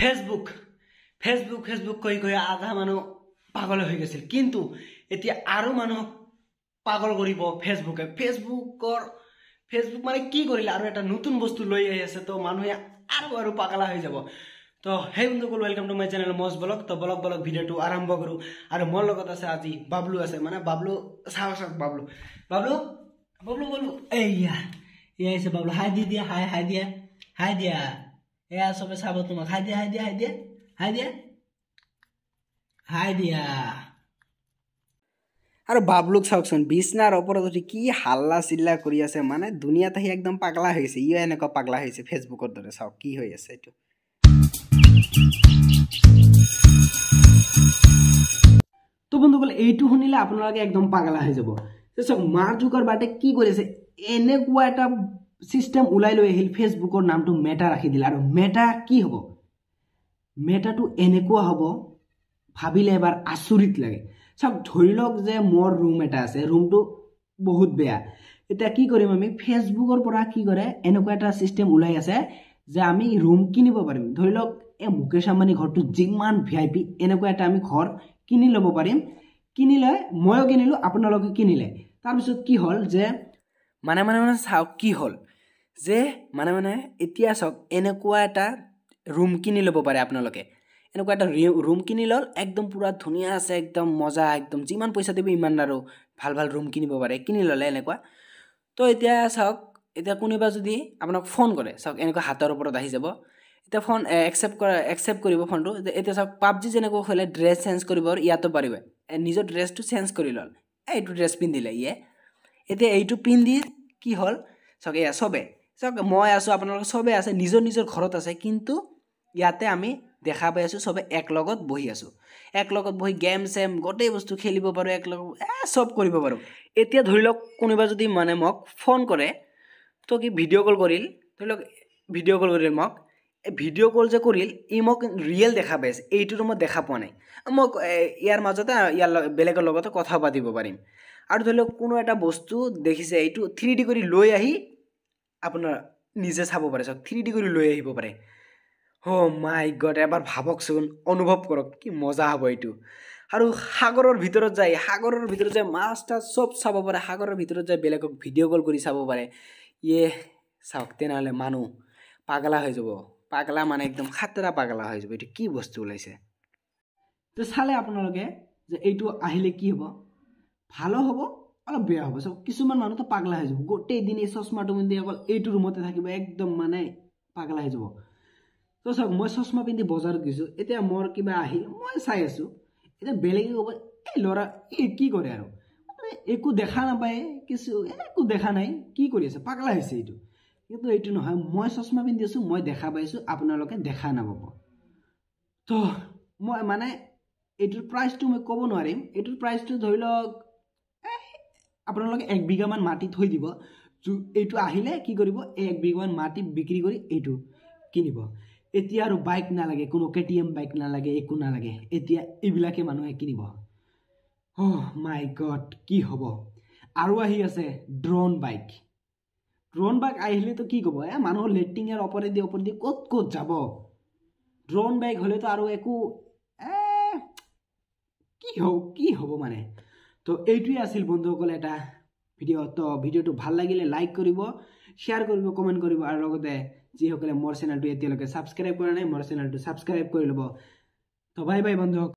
Facebook Facebook Facebook কৰি কৈ আধা মানুহ পাগল হৈ গৈছিল কিন্তু এতিয়া আৰু মানুহক পাগল কৰিব ফেচবুকে ফেচবুকৰ ফেচবুক মানে কি কৰিলে আৰু এটা নতুন বস্তু লৈ আহি আছে তো মানুহে আৰু আৰু পাগলা হৈ যাব তো বন্ধু বন্ধুসকল ৱেলকাম টু মাই চেনেল মজ বলক তো ব্লগ বলক ভিডিঅ'টো আৰম্ভ কৰোঁ আৰু মোৰ লগত আছে আজি বাবলু আছে মানে বাবলু চাওক চাওক বাবলু বাবলু বাবলু ব'লো এইয়া এয়া আহিছে বাবলু হাই দি দিয়া হাই হাই দিয়া হাই দিয়া সেয়া চবে চাব তোমাক হাই দিয়া হাই দিয়া হাই দিয়া হাই দিয়া হাই দিয়া আৰু বাবলুক চাওকচোন বিচনাৰ ওপৰত উঠি কি হাল্লা চিল্লা কৰি আছে মানে দুনিয়াত সি একদম পাগলা হৈছে ইও এনেকুৱা পাগলা হৈছে ফেচবুকৰ দৰে চাওক কি হৈ আছে এইটো তো বন্ধুসকল এইটো শুনিলে আপোনালোকে একদম পাগলা হৈ যাব চাওক মাৰ যুগৰ বাটে কি কৰি আছে এনেকুৱা এটা চিষ্টেম ওলাই লৈ আহিল ফেচবুকৰ নামটো মেটা ৰাখি দিলে আৰু মেটা কি হ'ব মেটাটো এনেকুৱা হ'ব ভাবিলে এবাৰ আচৰিত লাগে চাওক ধৰি লওক যে মোৰ ৰুম এটা আছে ৰুমটো বহুত বেয়া এতিয়া কি কৰিম আমি ফেচবুকৰ পৰা কি কৰে এনেকুৱা এটা চিষ্টেম ওলাই আছে যে আমি ৰুম কিনিব পাৰিম ধৰি লওক এই মুকেশ আম্বানী ঘৰটো যিমান ভি আই পি এনেকুৱা এটা আমি ঘৰ কিনি ল'ব পাৰিম কিনিলে ময়ো কিনিলোঁ আপোনালোকে কিনিলে তাৰপিছত কি হ'ল যে মানে মানে মানে চাওক কি হ'ল যে মানে মানে এতিয়া চাওক এনেকুৱা এটা ৰুম কিনি ল'ব পাৰে আপোনালোকে এনেকুৱা এটা ৰুম কিনি ল'ল একদম পূৰা ধুনীয়া আছে একদম মজা একদম যিমান পইচা দিব ইমান আৰু ভাল ভাল ৰুম কিনিব পাৰে কিনি ল'লে এনেকুৱা তো এতিয়া চাওক এতিয়া কোনোবা যদি আপোনাক ফোন কৰে চাওক এনেকুৱা হাতৰ ওপৰত আহি যাব এতিয়া ফোন একচেপ্ট কৰা একচেপ্ট কৰিব ফোনটো এতিয়া চাওক পাবজি যেনেকুৱা হ'লে ড্ৰেছ চেঞ্জ কৰিব আৰু ইয়াতো পাৰিব নিজৰ ড্ৰেছটো চেঞ্জ কৰি ল'ল এইটো ড্ৰেছ পিন্ধিলে ইয়ে এতিয়া এইটো পিন্ধি কি হ'ল চাওক এয়া চবে চাওক মই আছোঁ আপোনালোকে চবেই আছে নিজৰ নিজৰ ঘৰত আছে কিন্তু ইয়াতে আমি দেখা পাই আছোঁ চবে একলগত বহি আছোঁ একলগত বহি গেম চেম গোটেই বস্তু খেলিব পাৰোঁ একলগত এ চব কৰিব পাৰোঁ এতিয়া ধৰি লওক কোনোবা যদি মানে মোক ফোন কৰে তো কি ভিডিঅ' কল কৰিল ধৰি লওক ভিডিঅ' কল কৰিল মোক এই ভিডিঅ' কল যে কৰিল ই মোক ৰিয়েল দেখা পাই আছে এইটোতো মই দেখা পোৱা নাই মই ইয়াৰ মাজতে ইয়াৰ বেলেগৰ লগতে কথা পাতিব পাৰিম আৰু ধৰি লওক কোনো এটা বস্তু দেখিছে এইটো থ্ৰী ডি কৰি লৈ আহি আপোনাৰ নিজে চাব পাৰে চাওক থ্ৰি ডি কৰি লৈ আহিব পাৰে হ' মাই গড এবাৰ ভাবকচোন অনুভৱ কৰক কি মজা হ'ব এইটো আৰু সাগৰৰ ভিতৰত যায় সাগৰৰ ভিতৰত যায় মাছ টাছ চব চাব পাৰে সাগৰৰ ভিতৰত যায় বেলেগক ভিডিঅ' কল কৰি চাব পাৰে ইয়ে চাওক তেনেহ'লে মানুহ পাগলা হৈ যাব পাগলা মানে একদম খাতেৰা পাগলা হৈ যাব এইটো কি বস্তু ওলাইছে তো চালে আপোনালোকে যে এইটো আহিলে কি হ'ব ভালো হ'ব অলপ বেয়া হ'ব চাওক কিছুমান মানুহতো পাগলা হৈ যাব গোটেই দিন এই চশমাটো পিন্ধি অকল এইটো ৰুমতে থাকিব একদম মানে পাগলা হৈ যাব তো চাওক মই চশমা পিন্ধি বজাৰত গৈছোঁ এতিয়া মোৰ কিবা আহি মই চাই আছোঁ এতিয়া বেলেগে ক'ব এই ল'ৰা এই কি কৰে আৰু একো দেখা নাপায় কিছু একো দেখা নাই কি কৰি আছে পাগলা হৈছে এইটো কিন্তু এইটো নহয় মই চশমা পিন্ধি আছোঁ মই দেখা পাইছোঁ আপোনালোকে দেখা নাপাব তো মই মানে এইটোৰ প্ৰাইচটো মই ক'ব নোৱাৰিম এইটোৰ প্ৰাইচটো ধৰি লওক আপোনালোকে এক বিঘামান মাটি থৈ দিব এইটো আহিলে কি কৰিব এক বিঘামান মাটি বিক্ৰী কৰি এইটো কিনিব এতিয়া আৰু বাইক নালাগে কোনো কে টি এম বাইক নালাগে একো নালাগে এতিয়া এইবিলাকে মানুহে কিনিব মাই গড কি হ'ব আৰু আহি আছে ড্ৰোন বাইক ড্ৰোন বাইক আহিলেতো কি ক'ব এ মানুহৰ লেট্ৰিনৰ ওপৰেদি ওপৰেদি ক'ত ক'ত যাব ড্ৰোন বাইক হ'লেতো আৰু একো এ কি হ'ব কি হ'ব মানে তো এইটোৱে আছিল বন্ধুসকল এটা ভিডিঅ' তো ভিডিঅ'টো ভাল লাগিলে লাইক কৰিব শ্বেয়াৰ কৰিব কমেণ্ট কৰিব আৰু লগতে যিসকলে মোৰ চেনেলটো এতিয়ালৈকে ছাবস্ক্ৰাইব কৰা নাই মোৰ চেনেলটো ছাবস্ক্ৰাইব কৰি ল'ব তো বাই বাই বন্ধুসকল